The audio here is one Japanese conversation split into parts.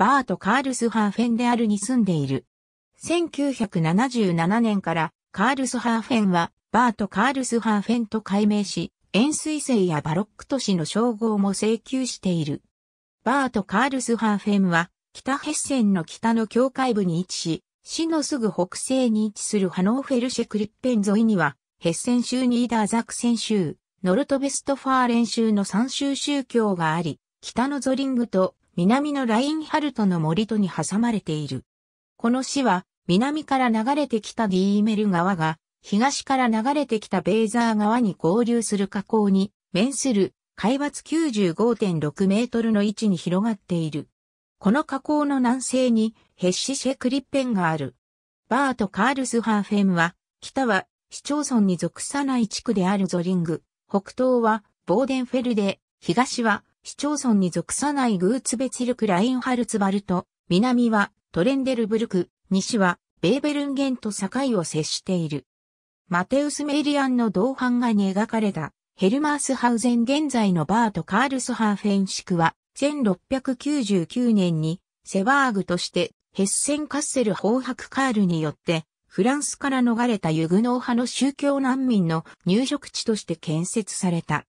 バート・カールスハーフェンであるに住んでいる。1977年からカールスハーフェンはバート・カールスハーフェンと改名し、円水星やバロック都市の称号も請求している。バート・カールスハーフェンは北ヘッセンの北の境界部に位置し、市のすぐ北西に位置するハノーフェルシェクリッペン沿いには、ヘッセン州にイダーザクセン州、ノルトベストファーレン州の三州宗教があり、北のゾリングと南のラインハルトの森とに挟まれている。この市は、南から流れてきたディーメル川が、東から流れてきたベーザー川に合流する河口に面する海抜95.6メートルの位置に広がっている。この河口の南西にヘッシシェクリッペンがある。バート・カールスハーフェムは、北は市町村に属さない地区であるゾリング、北東はボーデンフェルデ、東は市町村に属さないグーツベチルク・ラインハルツバルト、南はトレンデルブルク、西はベーベルンゲンと境を接している。マテウス・メイリアンの銅版画に描かれたヘルマースハウゼン現在のバート・カールスハーフェンシクは1699年にセバーグとしてヘッセン・カッセル・ホーハク・カールによってフランスから逃れたユグノー派の宗教難民の入植地として建設された。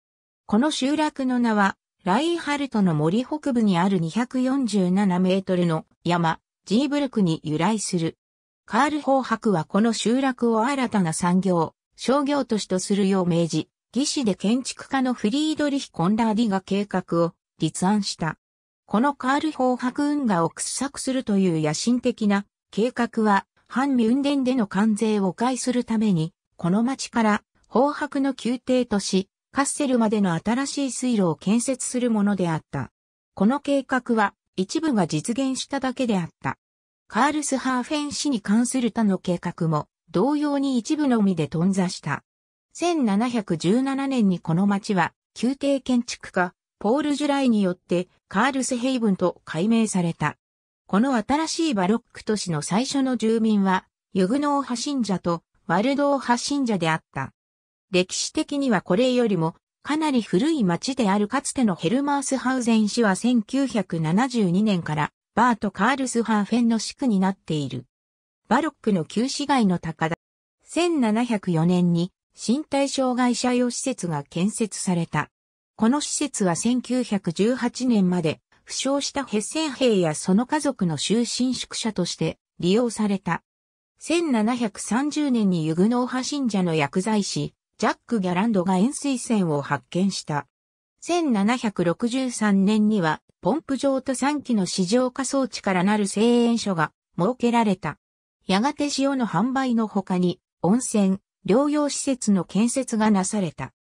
この集落の名はラインハルトの森北部にある247メートルの山、ジーブルクに由来する。カール・ホークはこの集落を新たな産業、商業都市とするよう命じ、技師で建築家のフリードリヒ・コンラーディが計画を立案した。このカール・ホーク運河を掘削するという野心的な計画は、反ミュンデンでの関税を迂回するために、この町から、ハクの宮廷都市、カッセルまでの新しい水路を建設するものであった。この計画は一部が実現しただけであった。カールスハーフェン氏に関する他の計画も同様に一部のみで頓挫した。1717年にこの町は宮廷建築家ポール・ジュライによってカールスヘイブンと改名された。この新しいバロック都市の最初の住民はユグノー派信者とワルドー派信者であった。歴史的にはこれよりもかなり古い町であるかつてのヘルマースハウゼン市は1972年からバート・カールスハーフェンの市区になっている。バロックの旧市街の高田。1704年に身体障害者用施設が建設された。この施設は1918年まで負傷したヘッセン兵やその家族の終身宿舎として利用された。1730年にユグノーハ信者の薬剤師、ジャック・ギャランドが塩水泉を発見した。1763年には、ポンプ場と3機の市場化装置からなる製塩所が設けられた。やがて塩の販売の他に、温泉、療養施設の建設がなされた。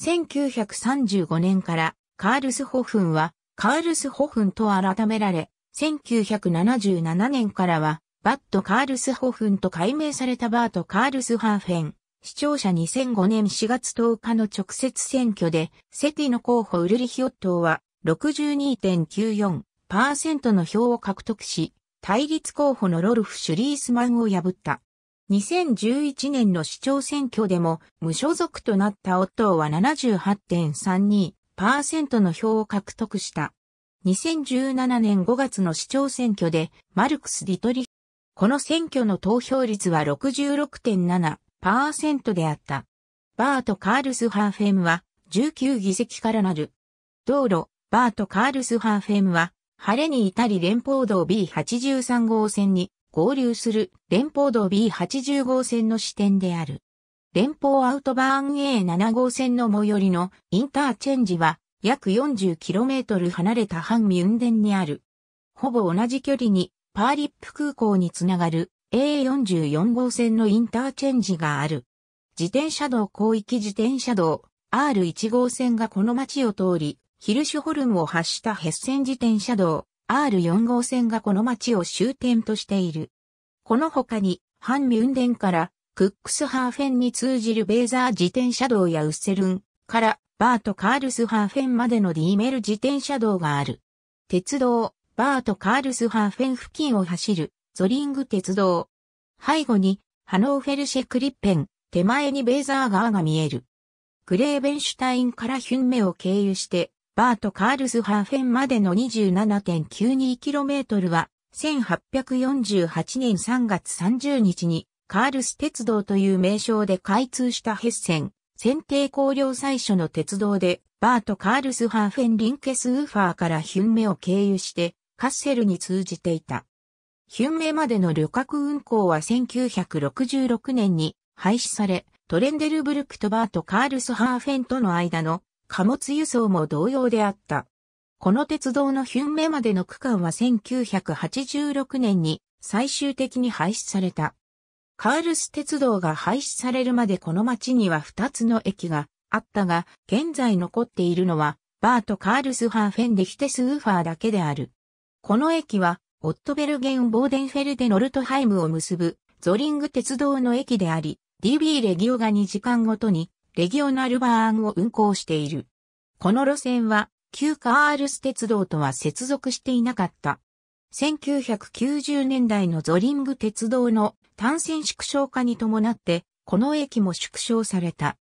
1935年からカールスホフンはカールスホフンと改められ、1977年からはバットカールスホフンと改名されたバートカールスハーフェン。視聴者2005年4月10日の直接選挙で、セティの候補ウルリヒオットーは62.94%の票を獲得し、対立候補のロルフ・シュリースマンを破った。2011年の市長選挙でも無所属となったオットーは78.32%の票を獲得した。2017年5月の市長選挙でマルクス・ディトリこの選挙の投票率は66.7、パーセントであった。バート・カールスハーフェムは19議席からなる。道路、バート・カールスハーフェムは、晴れに至り連邦道 B83 号線に合流する連邦道 B80 号線の支点である。連邦アウトバーン A7 号線の最寄りのインターチェンジは約 40km 離れた半ミュンデンにある。ほぼ同じ距離にパーリップ空港につながる AA44 号線のインターチェンジがある。自転車道広域自転車道 R1 号線がこの町を通り、ヒルシュホルムを発したヘッセン自転車道 R4 号線がこの町を終点としている。この他に、ハンミュンデンからクックスハーフェンに通じるベーザー自転車道やウッセルンからバート・カールスハーフェンまでのディーメル自転車道がある。鉄道、バート・カールスハーフェン付近を走るゾリング鉄道。背後に、ハノーフェルシェクリッペン、手前にベーザー川が見える。グレーベンシュタインからヒュンメを経由して、バート・カールスハーフェンまでの 27.92km は、1848年3月30日に、カールス鉄道という名称で開通したヘッセン、選定工業最初の鉄道で、バート・カールスハーフェン・リンケス・ウーファーからヒュンメを経由して、カッセルに通じていた。ヒュンメまでの旅客運行は1966年に廃止され、トレンデルブルクとバーとカールスハーフェンとの間の貨物輸送も同様であった。この鉄道のヒュンメまでの区間は1986年に最終的に廃止された。カールス鉄道が廃止されるまでこの町には2つの駅があったが、現在残っているのはバーとカールスハーフェンでヒテスウーファーだけである。この駅はオットベルゲン・ボーデンフェルデ・ノルトハイムを結ぶゾリング鉄道の駅であり、DB レギオが2時間ごとにレギオナルバーンを運行している。この路線は旧カールス鉄道とは接続していなかった。1990年代のゾリング鉄道の単線縮小化に伴って、この駅も縮小された。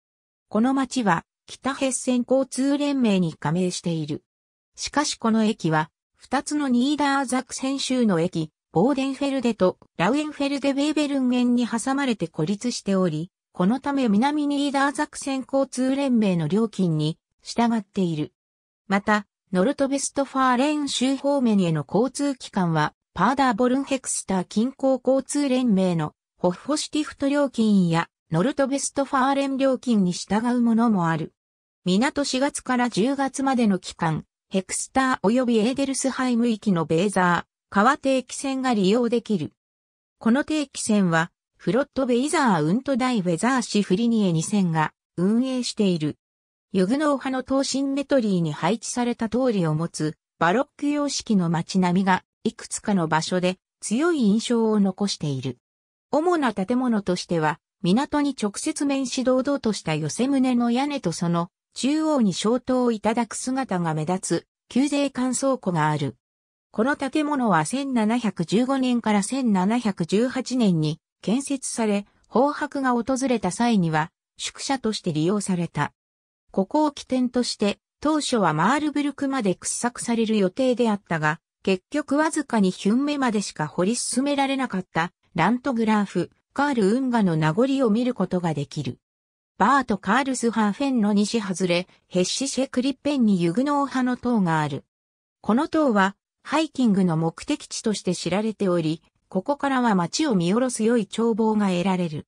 この町は北ヘッセン交通連盟に加盟している。しかしこの駅は二つのニーダーザクセン州の駅、ボーデンフェルデとラウエンフェルデ・ベーベルン園に挟まれて孤立しており、このため南ニーダーザクセン交通連盟の料金に従っている。また、ノルトベストファーレーン州方面への交通機関は、パーダーボルンヘクスター近郊交通連盟のホッホシティフト料金やノルトベストファーレン料金に従うものもある。港4月から10月までの期間、ヘクスター及びエーデルスハイム域のベーザー、川定期船が利用できる。この定期船は、フロットベイザーウントダイウェザーシフリニエ2船が運営している。ユグノー派の東シンメトリーに配置された通りを持つ、バロック様式の街並みが、いくつかの場所で強い印象を残している。主な建物としては、港に直接面し堂々とした寄せ棟の屋根とその中央に消灯をいただく姿が目立つ、旧税乾倉庫がある。この建物は1715年から1718年に建設され、宝博が訪れた際には宿舎として利用された。ここを起点として当初はマールブルクまで掘削される予定であったが、結局わずかにヒュンメまでしか掘り進められなかったラントグラーフ、カール・運河の名残を見ることができる。バート・カールスハーフェンの西外れ、ヘッシシェ・クリッペンにユグノー派の塔がある。この塔は、ハイキングの目的地として知られており、ここからは街を見下ろす良い眺望が得られる。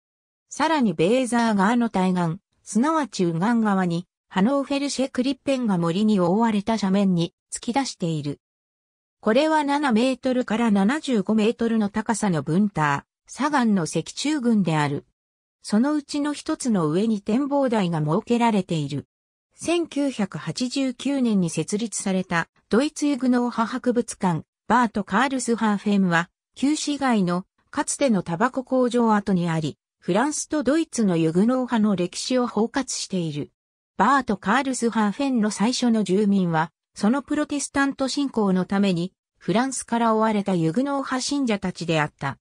さらにベーザー側の対岸、すなわち右岸側に、ハノーフェルシェ・クリッペンが森に覆われた斜面に突き出している。これは7メートルから75メートルの高さの分ター、砂岩の石柱群である。そのうちの一つの上に展望台が設けられている。1989年に設立されたドイツユグノーハ博物館バート・カールスハーフェムは、旧市街のかつてのタバコ工場跡にあり、フランスとドイツのユグノー派の歴史を包括している。バート・カールスハーフェンの最初の住民は、そのプロテスタント信仰のために、フランスから追われたユグノー派信者たちであった。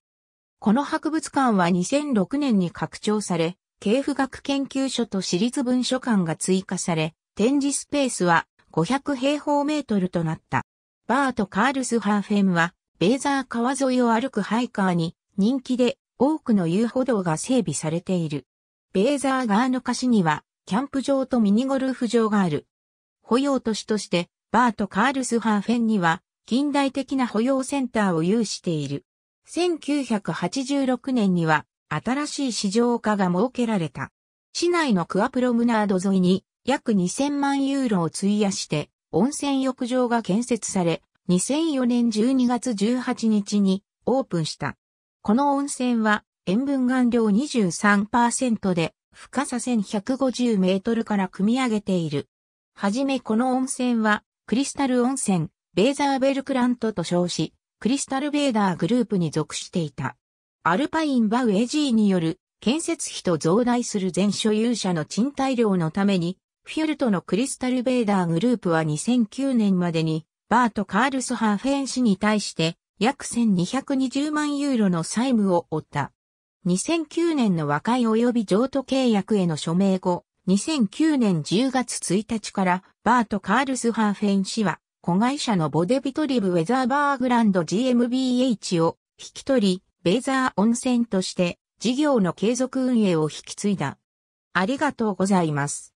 この博物館は2006年に拡張され、系府学研究所と私立文書館が追加され、展示スペースは500平方メートルとなった。バート・カールスハーフェムは、ベーザー川沿いを歩くハイカーに人気で多くの遊歩道が整備されている。ベーザー川の貸しには、キャンプ場とミニゴルフ場がある。保養都市として、バート・カールスハーフェンには、近代的な保養センターを有している。1986年には新しい市場化が設けられた。市内のクアプロムナード沿いに約2000万ユーロを費やして温泉浴場が建設され、2004年12月18日にオープンした。この温泉は塩分含量23%で深さ1150メートルから組み上げている。はじめこの温泉はクリスタル温泉、ベーザーベルクラントと称し、クリスタルベーダーグループに属していた。アルパインバウエジーによる建設費と増大する全所有者の賃貸料のために、フィルトのクリスタルベーダーグループは2009年までに、バート・カールスハーフェン氏に対して約1220万ユーロの債務を負った。2009年の和解及び譲渡契約への署名後、2009年10月1日からバート・カールスハーフェン氏は子会社のボデビトリブウェザーバーグランド GmbH を引き取り、ベーザー温泉として事業の継続運営を引き継いだ。ありがとうございます。